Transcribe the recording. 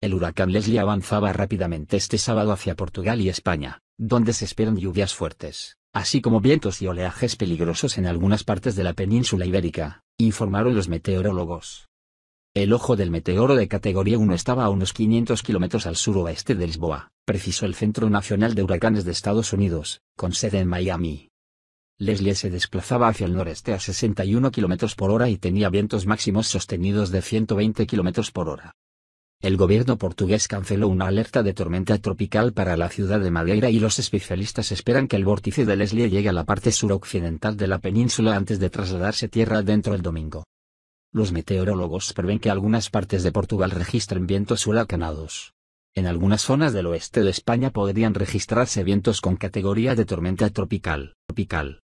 El huracán Leslie avanzaba rápidamente este sábado hacia Portugal y España, donde se esperan lluvias fuertes, así como vientos y oleajes peligrosos en algunas partes de la península ibérica, informaron los meteorólogos. El ojo del meteoro de categoría 1 estaba a unos 500 kilómetros al suroeste de Lisboa, precisó el Centro Nacional de Huracanes de Estados Unidos, con sede en Miami. Leslie se desplazaba hacia el noreste a 61 km por hora y tenía vientos máximos sostenidos de 120 km por hora, el gobierno portugués canceló una alerta de tormenta tropical para la ciudad de Madeira y los especialistas esperan que el vórtice de Leslie llegue a la parte suroccidental de la península antes de trasladarse tierra dentro del domingo. Los meteorólogos prevén que algunas partes de Portugal registren vientos huracanados. En algunas zonas del oeste de España podrían registrarse vientos con categoría de tormenta tropical. tropical.